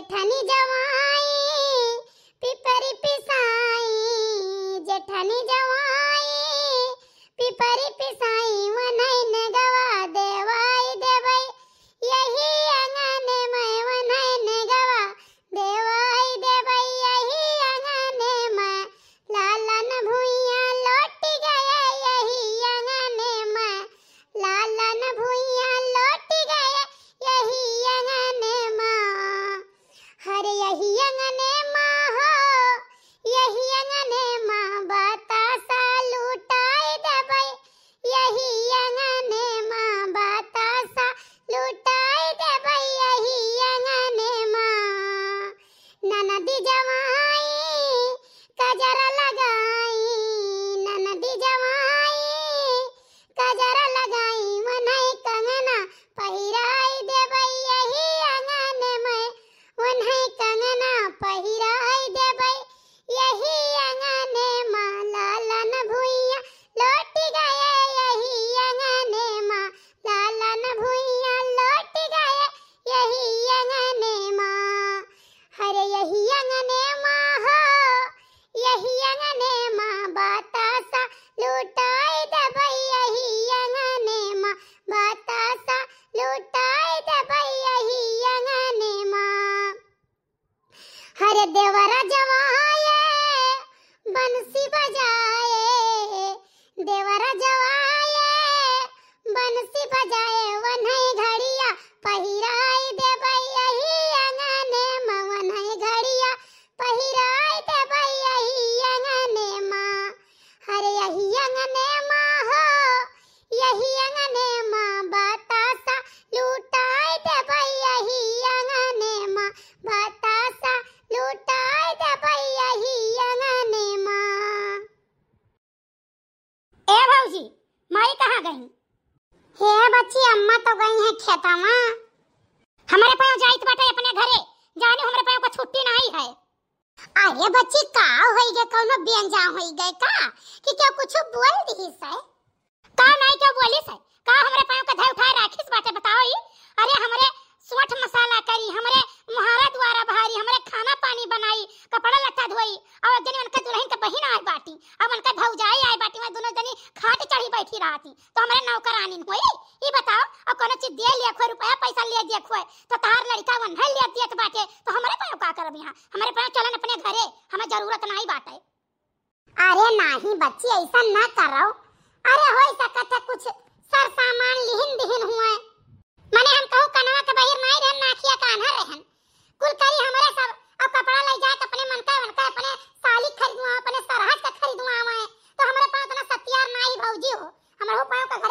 जेठानी जवाई पिपरी पिसाई जेठानी जवाई पिपरी तुम्हारी कहाँ गई हे बच्ची अम्मा तो गई है खेतवा हमारे पायो जाइत तो बटे अपने घरे जाने हमारे पायो को छुट्टी नहीं है अरे बच्ची का होई गए कौनो बेंजा होई गए का कि क्या कुछ बोल दिहिस है का नहीं क्या बोलिस है का हमारे पायो का धर उठा राखिस बाटे अपन अपने घरे हमें जरूरत नहीं बाटे अरे नहीं बच्ची ऐसा ना करो अरे हो सकत है कुछ सर सामान लिहिन दिहिन हुए माने हम कहूं कनवा के बहिर नहीं रहन नाखिया कान है रहन कुल करी हमारे सब अब कपड़ा ले जाए अपने मन का मन का अपने साली खरीदवा अपने सरहद का खरीदवा आवे तो हमारे पास उतना सत्यार नहीं भौजी हो हमारे हो का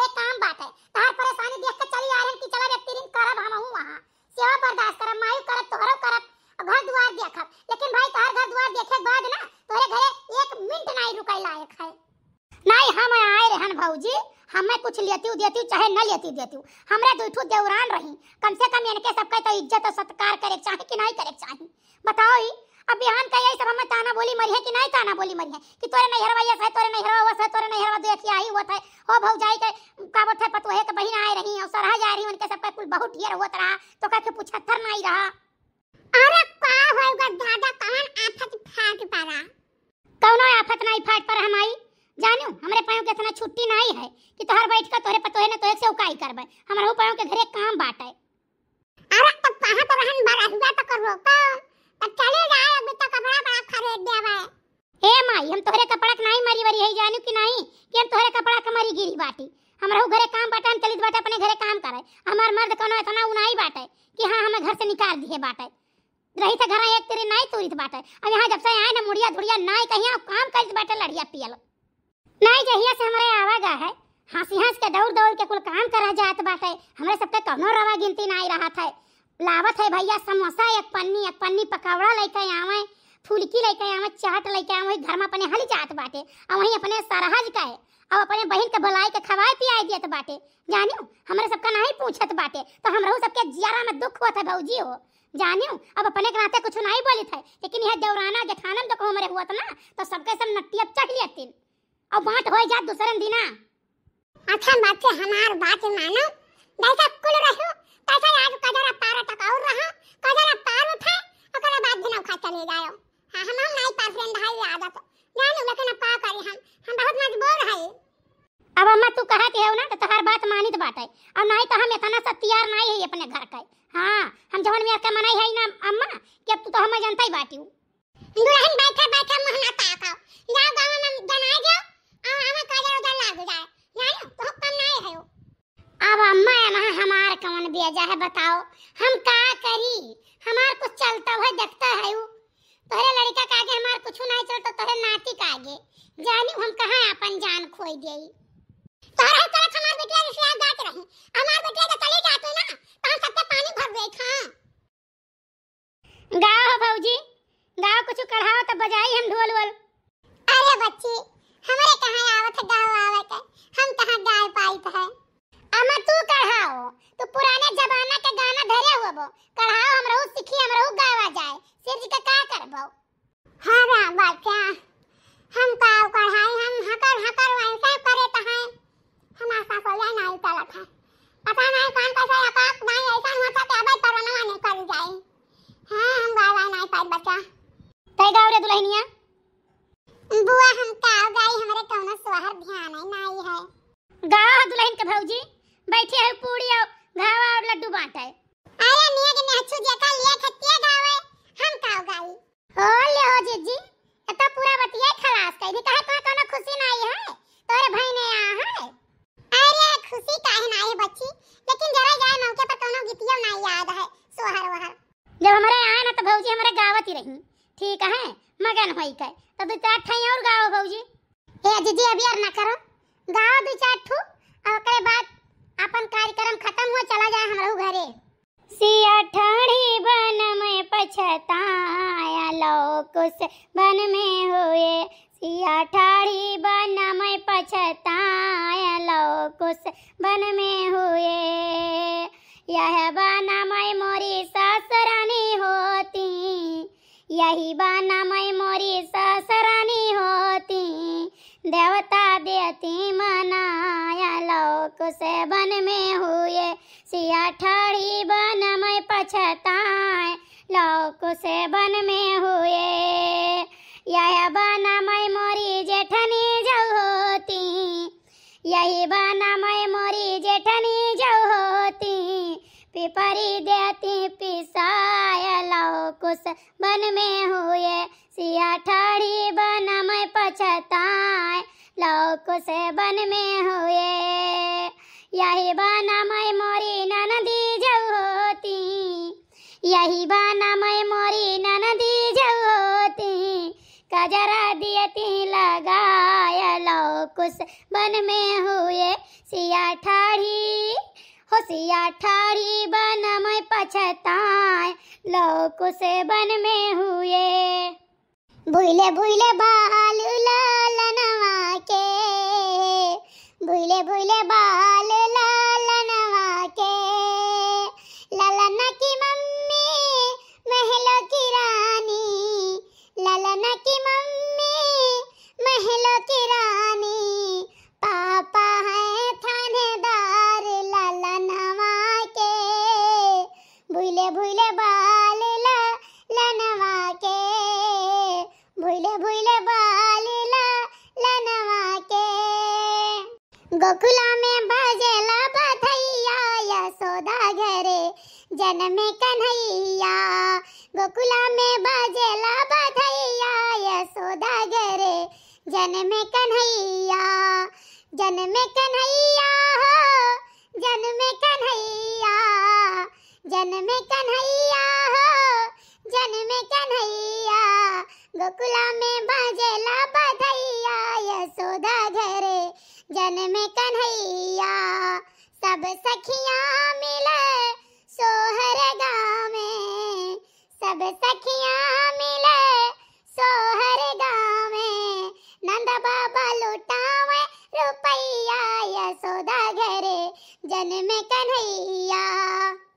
देती हूँ देती हूँ चाहे न लेती देती हूँ हमारे दुठू तो देवरान रही कम से कम इनके सबके तो इज्जत और सत्कार करे चाहे कि नहीं करे चाहे बताओ ही अब बिहान का यही सब हमें ताना बोली मरी है कि नहीं ताना बोली मरी है कि तोरे नहीं हरवा है तोरे नहीं हरवा है तोरे नहीं हरवा देखिए आई होत था हो भाव जाए के का बोलते पतोहे तो के बहिन आए रही और सराह जा रही उनके सबका कुल बहुत ढेर हुआ था तो का के थर नहीं रहा अरे का होएगा दादा कौन आफत फाट पड़ा कौनो आफत नहीं फाट पर हमारी जानू हमरे पायो के इतना छुट्टी नहीं है कि तोहर बैठ के तोहरे पर पतोहे न तोहे से उकाई करबे हमरो पायो के घरे काम बाट है अरे तो कहां तो रहन बड़ा हुआ तो कर रो का तब चले जाए अब तो कपड़ा बड़ा खरीद देवे हे माई हम तोहरे कपड़ा के नहीं मरी वरी है जानू कि नहीं कि हम तोहरे कपड़ा के मरी गिरी बाटी हमरो घरे काम बाटे हम चलित बाटे अपने घरे काम करे हमार मर्द कोनो इतना उनाई बाटे कि हां हमें घर से निकाल दिए बाटे रही था घर एक तेरे नहीं तुरित बाटे अब यहां जब से आए ना मुड़िया धुड़िया नहीं कहीं काम करित बाटे लड़िया पियल नहीं जहिया से हमारे आवागा है हंसी हंस के दौड़ दौड़ के कुल काम करा जात बात है हमारे सबके कौनो रवा गिनती नहीं रहा था लावत है भैया समोसा एक पन्नी एक पन्नी पकौड़ा लेके आवे फुलकी लेके आवे चाट लेके आवे घर में अपने हली जात बाटे और वही अपने सरहज का है और अपने बहन के बुलाए के खवाए पियाए देत बाटे जानियो हमारे सबका नहीं पूछत बाटे तो हमरो सबके जियारा में दुख होत है भौजी हो जानियो अब अपने के नाते कुछ नहीं बोलित है लेकिन यह देवराना जेठानन तो को हमारे हुआ था ना तो सबके सब नट्टी अब चख लिया और बात हो जा दूसरे दिन अच्छा बात से हमार बात मानो जैसा कुल रहो तैसा आज कजरा पार तक और रहो कजरा पार उठे ओकरा बाद दिन खा चले जाओ हां हम हम नहीं पार फ्रेंड है आदत जानू लेकिन का करी हम हम बहुत मजबूर है अब अम्मा तू कहत है ना तो तहार बात मानित बात है और नहीं तो हम इतना तैयार नहीं है अपने घर का हां हम जवन में का मनाई है ना अम्मा कि अब तू तो हम जानता ही बाटी दुल्हन बैठा बैठा महना ताका जाओ गांव में जनाए जाओ आ हमें काजर उधर लाग जाए यानी तो हुक्म ना है अब अम्मा यहाँ हमार कौन भेजा है बताओ हम का करी हमार कुछ चलता हुआ देखता है वो तोरे लड़का का आगे हमार कुछ नहीं चलता तो तोरे नाती का आगे जानी हम कहाँ अपन जान खोई गई तोरा तोरा हमार बेटिया के साथ जात रहे हमार बेटिया के चली जाते ना तो हम सबके पानी भर दे खा गाओ भौजी गाओ कुछ कढ़ाओ तब तो बजाई हम ढोल वोल अरे बच्ची हमरे कहां आवत है गांव आवत है हम कहां गाय पाइप है अमा तू कढ़ाओ तो पुराने जमाना के गाना धरे हुबो कढ़ाओ हमरो सिखी हमरो गावा जाए सिर जी का का करबो हां रा बाचा हम पाव तो कढ़ाई हम हकर हकर वैसे करे तहां हम आसा को ले नहीं चलत है पता नहीं कौन कैसे पाप नहीं ऐसा होता कि अब परवनवा नहीं कर जाए हां हम गावा नहीं पाई बच्चा तै गावरे दुल्हनिया बाबूजी बैठे है पूरी और घावा और लड्डू बांटा है अरे निया के ने नेहछु जका लिया खतिया गावे हम का गाई ओ ले हो जीजी तो पूरा बतिया खलास कई दी कहे तो कोनो खुशी ना आई है तोरे भाई ने आ है अरे खुशी काहे ना आई बच्ची लेकिन जरा जाए मौके पर कोनो गीतियो ना याद है सोहर वहर जब हमारे आए ना तो भौजी हमारे गावत ही रही ठीक है मगन होई के तो दो चार ठई और गाओ भौजी ए जीजी अभी यार ना करो गाओ दो चार ठू ओकरे बाद अपन कार्यक्रम खत्म हुआ चला जाए हमरो घरे सिया ठाढ़ी बन में पछताया लो बन में हुए सिया ठाढ़ी बन में पछताया लो बन में हुए यह बना मैं मोरी ससुरानी होती यही बना मैं मोरी ससुरानी होती देवता देती मना शोक से वन में हुए सिया ठाड़ी बन में पछताए लोक से वन में हुए यह बन मई मोरी जेठनी जो होती यही बन मई मोरी जेठनी जो होती पिपरी देती पिसाय लोक से में हुए सिया ठाड़ी बन में पछताए लोग से बन में हुए यही बाना मैं मोरी ननदी जब होती यही बाना मैं मोरी ननदी जब होती कजरा दियती लगाय लोग से बन में हुए सिया ठाढ़ी हो सिया ठाढ़ी बन मैं पछताए लोग से बन में हुए भूले भूले बाल लालन मन में कन्हैया गोकुला में बाजेला बधैया यशोदा गरे जन में कन्हैया जन में कन्हैया हो जन में कन्हैया जन में कन्हैया हो जन में कन्हैया गोकुला में बाजेला बधैया यशोदा घरे जन में कन्हैया सब सखियां मिले सोहर गाँव में सब सखिया मिले सोहर गाँव में नंद बाबा लुटावे रुपैया यशोदा घरे जन्म कन्हैया